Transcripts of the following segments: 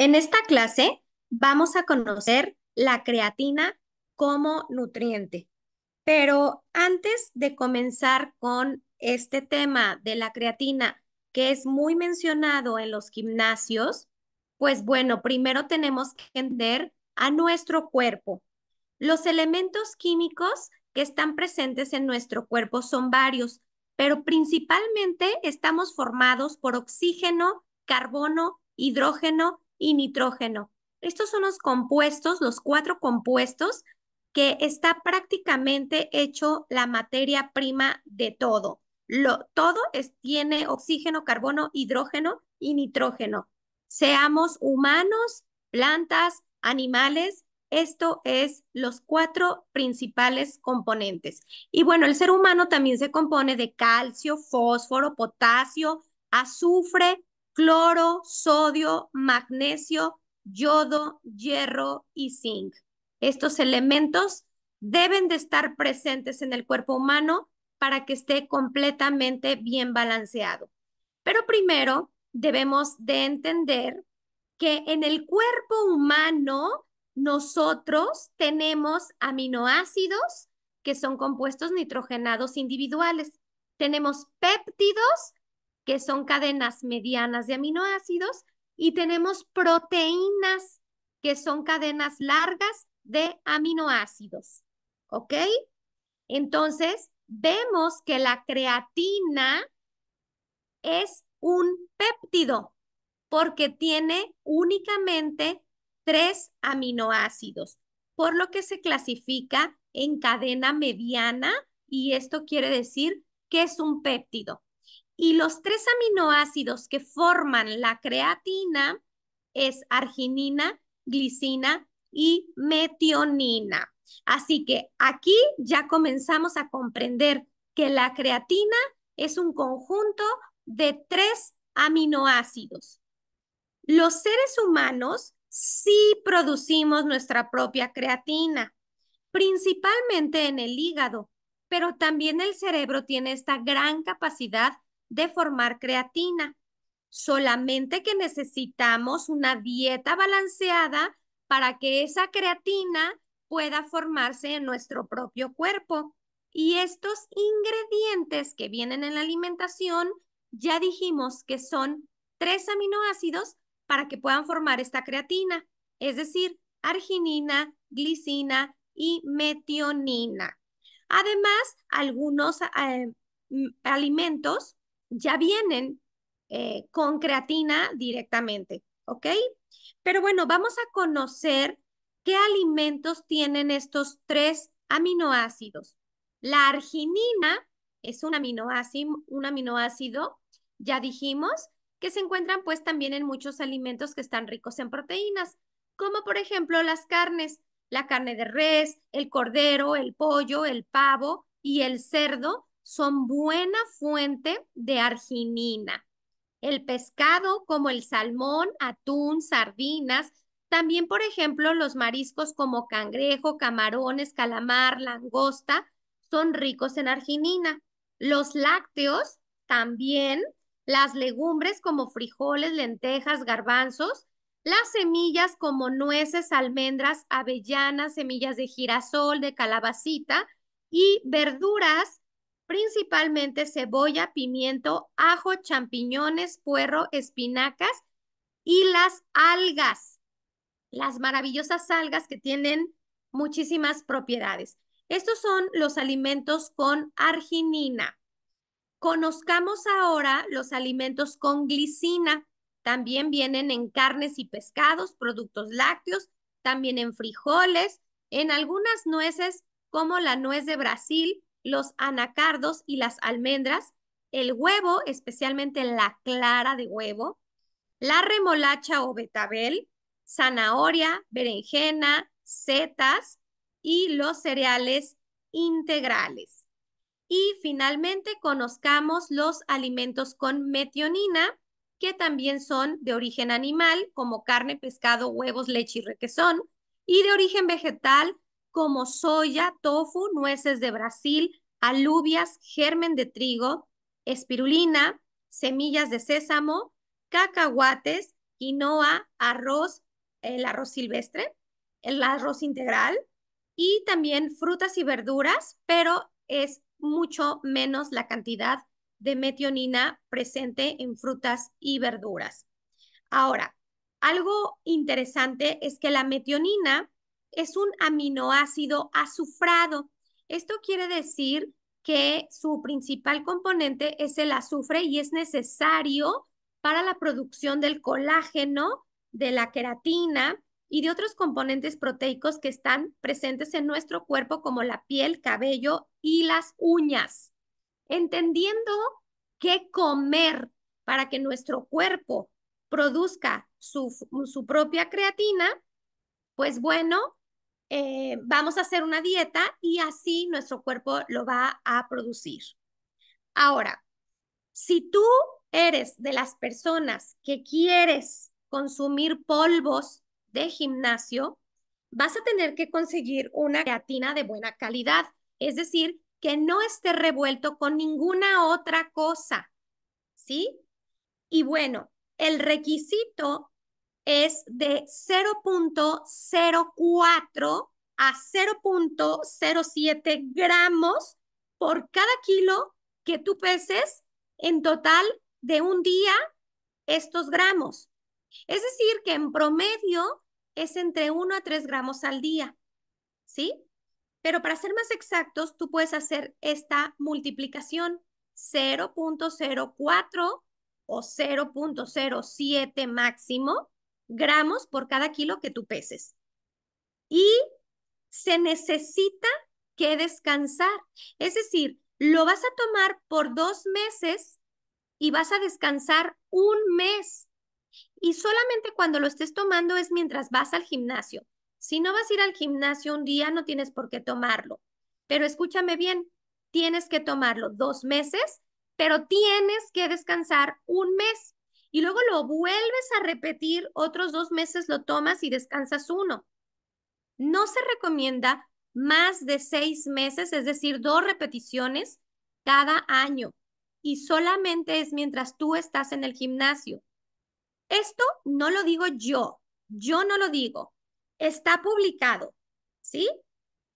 En esta clase vamos a conocer la creatina como nutriente. Pero antes de comenzar con este tema de la creatina, que es muy mencionado en los gimnasios, pues bueno, primero tenemos que entender a nuestro cuerpo. Los elementos químicos que están presentes en nuestro cuerpo son varios, pero principalmente estamos formados por oxígeno, carbono, hidrógeno y nitrógeno. Estos son los compuestos, los cuatro compuestos que está prácticamente hecho la materia prima de todo. Lo, todo es, tiene oxígeno, carbono, hidrógeno y nitrógeno. Seamos humanos, plantas, animales, esto es los cuatro principales componentes. Y bueno, el ser humano también se compone de calcio, fósforo, potasio, azufre cloro, sodio, magnesio, yodo, hierro y zinc. Estos elementos deben de estar presentes en el cuerpo humano para que esté completamente bien balanceado. Pero primero debemos de entender que en el cuerpo humano nosotros tenemos aminoácidos, que son compuestos nitrogenados individuales. Tenemos péptidos, que son cadenas medianas de aminoácidos, y tenemos proteínas, que son cadenas largas de aminoácidos. ¿Ok? Entonces, vemos que la creatina es un péptido porque tiene únicamente tres aminoácidos, por lo que se clasifica en cadena mediana y esto quiere decir que es un péptido. Y los tres aminoácidos que forman la creatina es arginina, glicina y metionina. Así que aquí ya comenzamos a comprender que la creatina es un conjunto de tres aminoácidos. Los seres humanos sí producimos nuestra propia creatina, principalmente en el hígado, pero también el cerebro tiene esta gran capacidad de formar creatina. Solamente que necesitamos una dieta balanceada para que esa creatina pueda formarse en nuestro propio cuerpo. Y estos ingredientes que vienen en la alimentación, ya dijimos que son tres aminoácidos para que puedan formar esta creatina, es decir, arginina, glicina y metionina. Además, algunos eh, alimentos ya vienen eh, con creatina directamente, ¿ok? Pero bueno, vamos a conocer qué alimentos tienen estos tres aminoácidos. La arginina es un aminoácido, un aminoácido, ya dijimos, que se encuentran pues también en muchos alimentos que están ricos en proteínas, como por ejemplo las carnes, la carne de res, el cordero, el pollo, el pavo y el cerdo son buena fuente de arginina. El pescado como el salmón, atún, sardinas, también por ejemplo los mariscos como cangrejo, camarones, calamar, langosta, son ricos en arginina. Los lácteos también, las legumbres como frijoles, lentejas, garbanzos, las semillas como nueces, almendras, avellanas, semillas de girasol, de calabacita y verduras principalmente cebolla, pimiento, ajo, champiñones, puerro, espinacas y las algas, las maravillosas algas que tienen muchísimas propiedades. Estos son los alimentos con arginina. Conozcamos ahora los alimentos con glicina. También vienen en carnes y pescados, productos lácteos, también en frijoles, en algunas nueces como la nuez de Brasil, los anacardos y las almendras, el huevo, especialmente la clara de huevo, la remolacha o betabel, zanahoria, berenjena, setas y los cereales integrales. Y finalmente conozcamos los alimentos con metionina, que también son de origen animal, como carne, pescado, huevos, leche y requesón, y de origen vegetal, como soya, tofu, nueces de Brasil, alubias, germen de trigo, espirulina, semillas de sésamo, cacahuates, quinoa, arroz, el arroz silvestre, el arroz integral y también frutas y verduras, pero es mucho menos la cantidad de metionina presente en frutas y verduras. Ahora, algo interesante es que la metionina es un aminoácido azufrado. Esto quiere decir que su principal componente es el azufre y es necesario para la producción del colágeno, de la queratina y de otros componentes proteicos que están presentes en nuestro cuerpo como la piel, cabello y las uñas. Entendiendo qué comer para que nuestro cuerpo produzca su, su propia creatina, pues bueno, eh, vamos a hacer una dieta y así nuestro cuerpo lo va a producir. Ahora, si tú eres de las personas que quieres consumir polvos de gimnasio, vas a tener que conseguir una creatina de buena calidad, es decir, que no esté revuelto con ninguna otra cosa, ¿sí? Y bueno, el requisito es de 0.04 a 0.07 gramos por cada kilo que tú peses en total de un día estos gramos. Es decir, que en promedio es entre 1 a 3 gramos al día, ¿sí? Pero para ser más exactos, tú puedes hacer esta multiplicación 0.04 o 0.07 máximo gramos por cada kilo que tú peses. Y se necesita que descansar. Es decir, lo vas a tomar por dos meses y vas a descansar un mes. Y solamente cuando lo estés tomando es mientras vas al gimnasio. Si no vas a ir al gimnasio un día, no tienes por qué tomarlo. Pero escúchame bien, tienes que tomarlo dos meses, pero tienes que descansar un mes y luego lo vuelves a repetir, otros dos meses lo tomas y descansas uno. No se recomienda más de seis meses, es decir, dos repeticiones cada año y solamente es mientras tú estás en el gimnasio. Esto no lo digo yo, yo no lo digo, está publicado, ¿sí?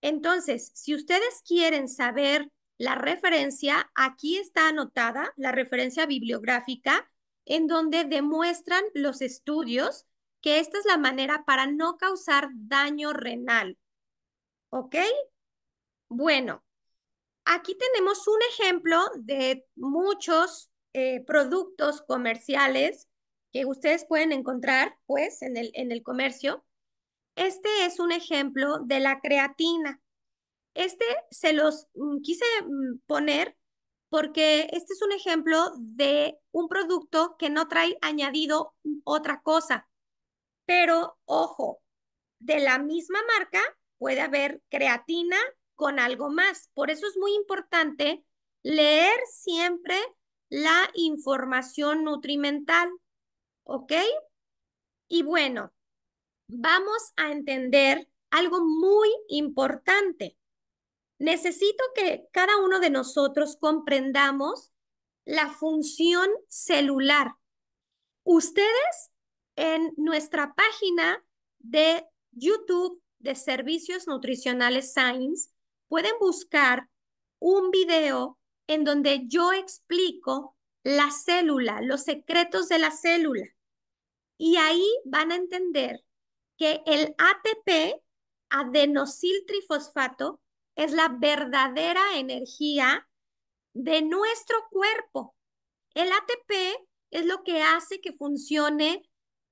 Entonces, si ustedes quieren saber la referencia, aquí está anotada la referencia bibliográfica en donde demuestran los estudios que esta es la manera para no causar daño renal. ¿Ok? Bueno, aquí tenemos un ejemplo de muchos eh, productos comerciales que ustedes pueden encontrar, pues, en el, en el comercio. Este es un ejemplo de la creatina. Este se los mm, quise mm, poner porque este es un ejemplo de un producto que no trae añadido otra cosa. Pero ojo, de la misma marca puede haber creatina con algo más. Por eso es muy importante leer siempre la información nutrimental. ¿Ok? Y bueno, vamos a entender algo muy importante necesito que cada uno de nosotros comprendamos la función celular. Ustedes en nuestra página de YouTube de Servicios Nutricionales Science pueden buscar un video en donde yo explico la célula, los secretos de la célula. Y ahí van a entender que el ATP, adenosil trifosfato es la verdadera energía de nuestro cuerpo. El ATP es lo que hace que funcione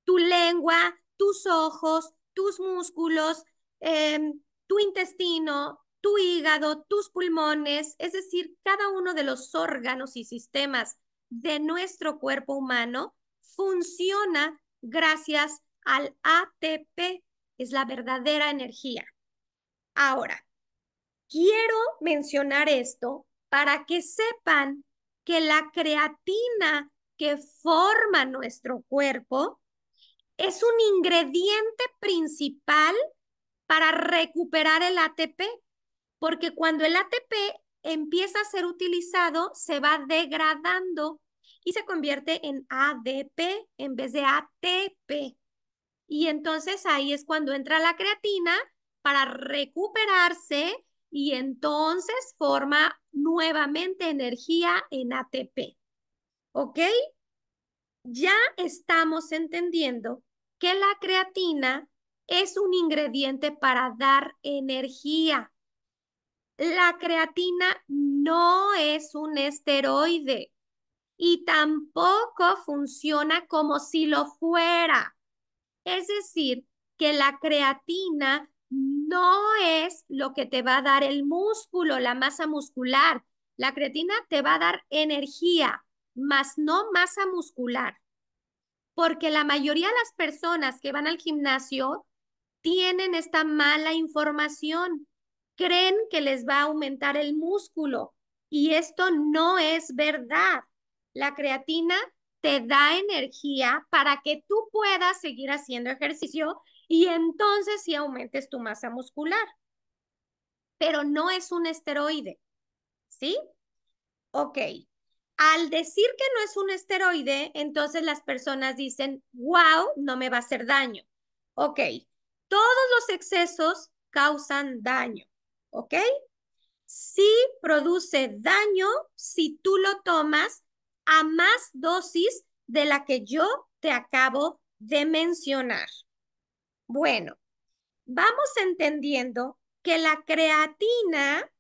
tu lengua, tus ojos, tus músculos, em, tu intestino, tu hígado, tus pulmones, es decir, cada uno de los órganos y sistemas de nuestro cuerpo humano funciona gracias al ATP, es la verdadera energía. Ahora, Quiero mencionar esto para que sepan que la creatina que forma nuestro cuerpo es un ingrediente principal para recuperar el ATP, porque cuando el ATP empieza a ser utilizado, se va degradando y se convierte en ADP en vez de ATP. Y entonces ahí es cuando entra la creatina para recuperarse y entonces forma nuevamente energía en ATP. ¿Ok? Ya estamos entendiendo que la creatina es un ingrediente para dar energía. La creatina no es un esteroide y tampoco funciona como si lo fuera. Es decir, que la creatina no es lo que te va a dar el músculo, la masa muscular. La creatina te va a dar energía, mas no masa muscular. Porque la mayoría de las personas que van al gimnasio tienen esta mala información. Creen que les va a aumentar el músculo y esto no es verdad. La creatina te da energía para que tú puedas seguir haciendo ejercicio y entonces sí aumentes tu masa muscular. Pero no es un esteroide, ¿sí? Ok. Al decir que no es un esteroide, entonces las personas dicen, wow, no me va a hacer daño. Ok, todos los excesos causan daño, ¿ok? Sí produce daño si tú lo tomas a más dosis de la que yo te acabo de mencionar. Bueno, vamos entendiendo que la creatina,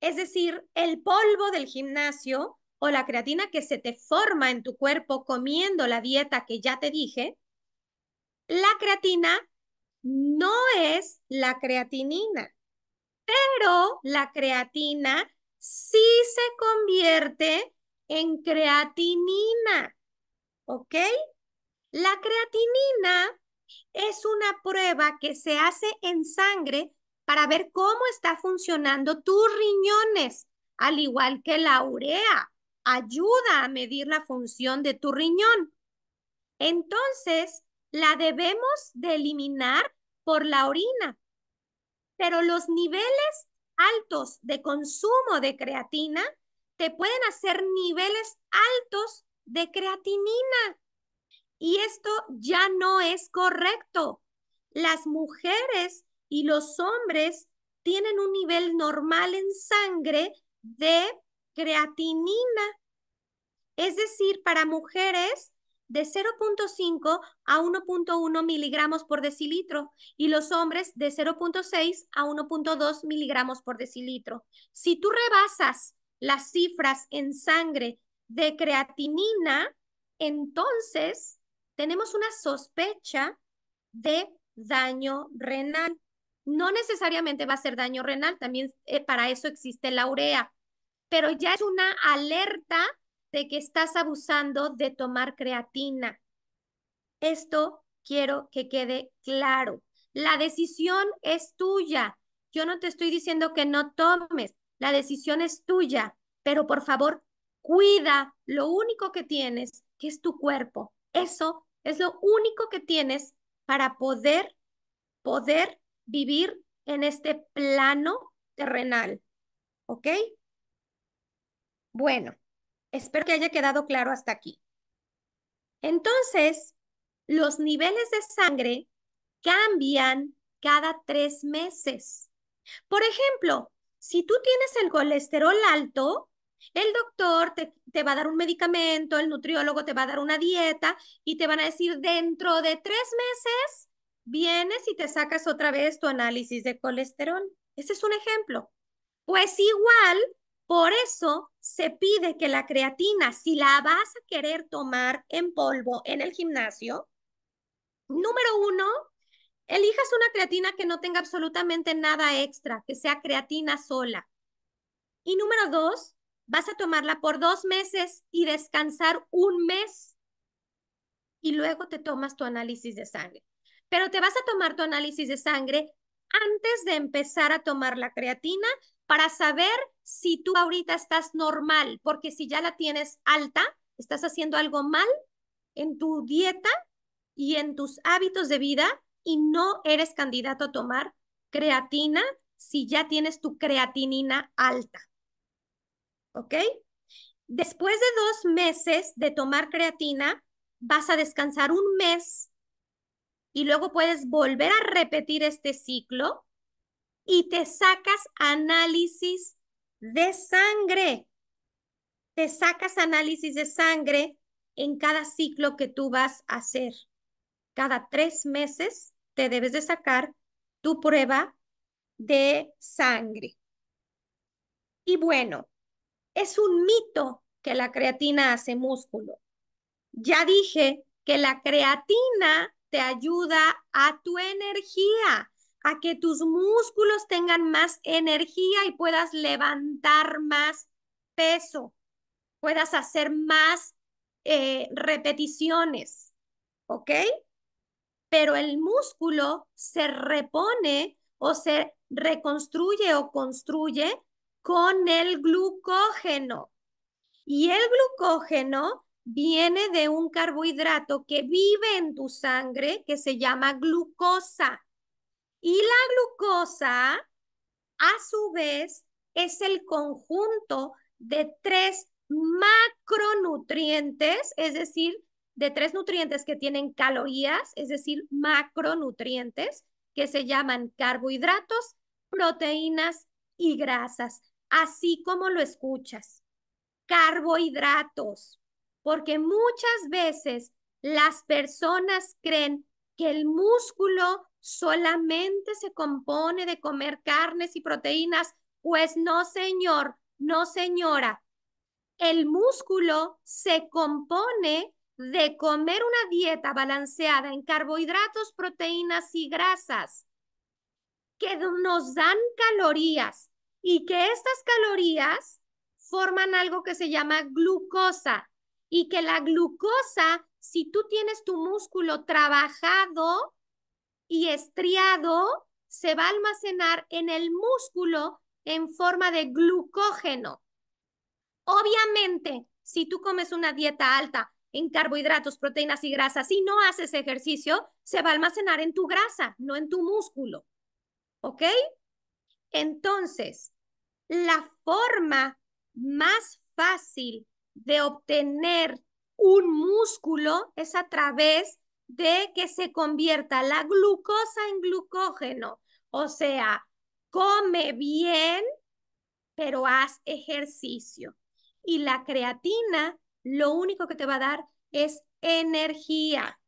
es decir, el polvo del gimnasio o la creatina que se te forma en tu cuerpo comiendo la dieta que ya te dije, la creatina no es la creatinina, pero la creatina sí se convierte en creatinina. ¿Ok? La creatinina es una prueba que se hace en sangre para ver cómo está funcionando tus riñones, al igual que la urea. Ayuda a medir la función de tu riñón. Entonces, la debemos de eliminar por la orina. Pero los niveles altos de consumo de creatina te pueden hacer niveles altos de creatinina. Y esto ya no es correcto. Las mujeres y los hombres tienen un nivel normal en sangre de creatinina. Es decir, para mujeres de 0.5 a 1.1 miligramos por decilitro y los hombres de 0.6 a 1.2 miligramos por decilitro. Si tú rebasas las cifras en sangre de creatinina, entonces tenemos una sospecha de daño renal. No necesariamente va a ser daño renal, también eh, para eso existe la urea, pero ya es una alerta de que estás abusando de tomar creatina. Esto quiero que quede claro. La decisión es tuya. Yo no te estoy diciendo que no tomes la decisión es tuya, pero por favor, cuida lo único que tienes, que es tu cuerpo. Eso es lo único que tienes para poder, poder vivir en este plano terrenal. ¿Ok? Bueno, espero que haya quedado claro hasta aquí. Entonces, los niveles de sangre cambian cada tres meses. Por ejemplo, si tú tienes el colesterol alto, el doctor te, va a dar un medicamento, el nutriólogo te va a dar una dieta y te van a decir, dentro de tres meses vienes y te sacas otra vez tu análisis de colesterol. Ese es un ejemplo. Pues igual, por eso se pide que la creatina, si la vas a querer tomar en polvo en el gimnasio, número uno, Elijas una creatina que no tenga absolutamente nada extra, que sea creatina sola. Y número dos, vas a tomarla por dos meses y descansar un mes y luego te tomas tu análisis de sangre. Pero te vas a tomar tu análisis de sangre antes de empezar a tomar la creatina para saber si tú ahorita estás normal, porque si ya la tienes alta, estás haciendo algo mal en tu dieta y en tus hábitos de vida y no eres candidato a tomar creatina si ya tienes tu creatinina alta. ¿Ok? Después de dos meses de tomar creatina, vas a descansar un mes y luego puedes volver a repetir este ciclo y te sacas análisis de sangre. Te sacas análisis de sangre en cada ciclo que tú vas a hacer cada tres meses te debes de sacar tu prueba de sangre. Y bueno, es un mito que la creatina hace músculo. Ya dije que la creatina te ayuda a tu energía, a que tus músculos tengan más energía y puedas levantar más peso, puedas hacer más eh, repeticiones, ¿ok? pero el músculo se repone o se reconstruye o construye con el glucógeno. Y el glucógeno viene de un carbohidrato que vive en tu sangre que se llama glucosa. Y la glucosa, a su vez, es el conjunto de tres macronutrientes, es decir, de tres nutrientes que tienen calorías, es decir, macronutrientes, que se llaman carbohidratos, proteínas y grasas, así como lo escuchas. Carbohidratos, porque muchas veces las personas creen que el músculo solamente se compone de comer carnes y proteínas. Pues no, señor, no, señora. El músculo se compone de comer una dieta balanceada en carbohidratos, proteínas y grasas que nos dan calorías y que estas calorías forman algo que se llama glucosa y que la glucosa, si tú tienes tu músculo trabajado y estriado, se va a almacenar en el músculo en forma de glucógeno. Obviamente, si tú comes una dieta alta en carbohidratos, proteínas y grasas, si no haces ejercicio, se va a almacenar en tu grasa, no en tu músculo. ¿Ok? Entonces, la forma más fácil de obtener un músculo es a través de que se convierta la glucosa en glucógeno. O sea, come bien, pero haz ejercicio. Y la creatina lo único que te va a dar es energía.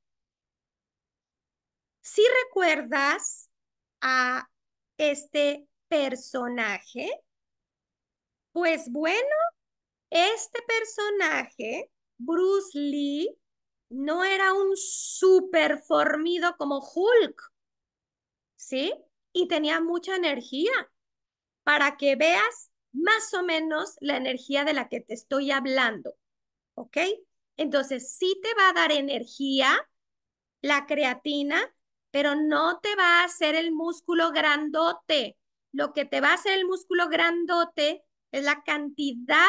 Si recuerdas a este personaje, pues bueno, este personaje, Bruce Lee, no era un súper formido como Hulk, ¿sí? Y tenía mucha energía. Para que veas más o menos la energía de la que te estoy hablando. ¿ok? Entonces, sí te va a dar energía la creatina, pero no te va a hacer el músculo grandote. Lo que te va a hacer el músculo grandote es la cantidad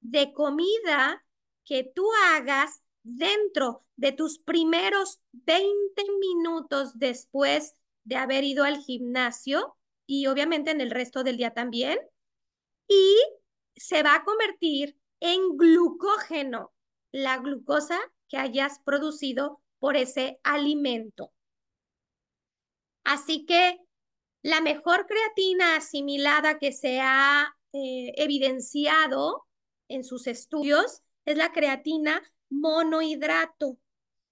de comida que tú hagas dentro de tus primeros 20 minutos después de haber ido al gimnasio y obviamente en el resto del día también. Y se va a convertir en glucógeno, la glucosa que hayas producido por ese alimento. Así que la mejor creatina asimilada que se ha eh, evidenciado en sus estudios es la creatina monohidrato.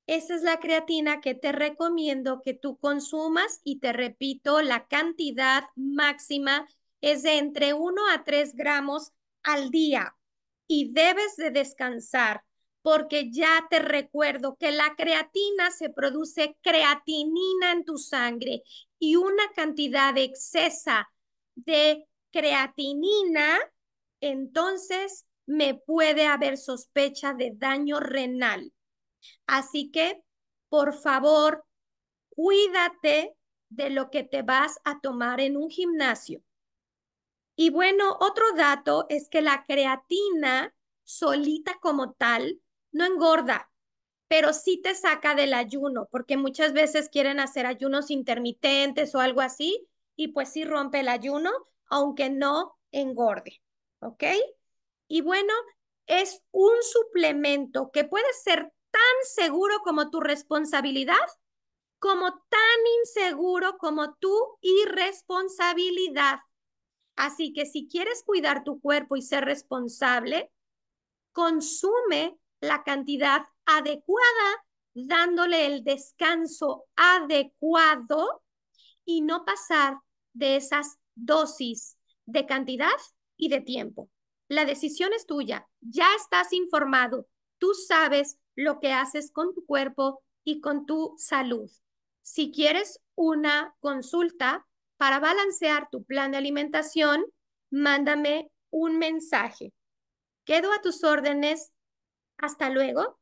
Esa es la creatina que te recomiendo que tú consumas y te repito, la cantidad máxima es de entre 1 a 3 gramos al día y debes de descansar porque ya te recuerdo que la creatina se produce creatinina en tu sangre y una cantidad excesa de creatinina, entonces me puede haber sospecha de daño renal. Así que, por favor, cuídate de lo que te vas a tomar en un gimnasio. Y bueno, otro dato es que la creatina solita como tal no engorda, pero sí te saca del ayuno, porque muchas veces quieren hacer ayunos intermitentes o algo así, y pues sí rompe el ayuno, aunque no engorde, ¿ok? Y bueno, es un suplemento que puede ser tan seguro como tu responsabilidad, como tan inseguro como tu irresponsabilidad. Así que si quieres cuidar tu cuerpo y ser responsable, consume la cantidad adecuada, dándole el descanso adecuado y no pasar de esas dosis de cantidad y de tiempo. La decisión es tuya, ya estás informado, tú sabes lo que haces con tu cuerpo y con tu salud. Si quieres una consulta, para balancear tu plan de alimentación, mándame un mensaje. Quedo a tus órdenes. Hasta luego.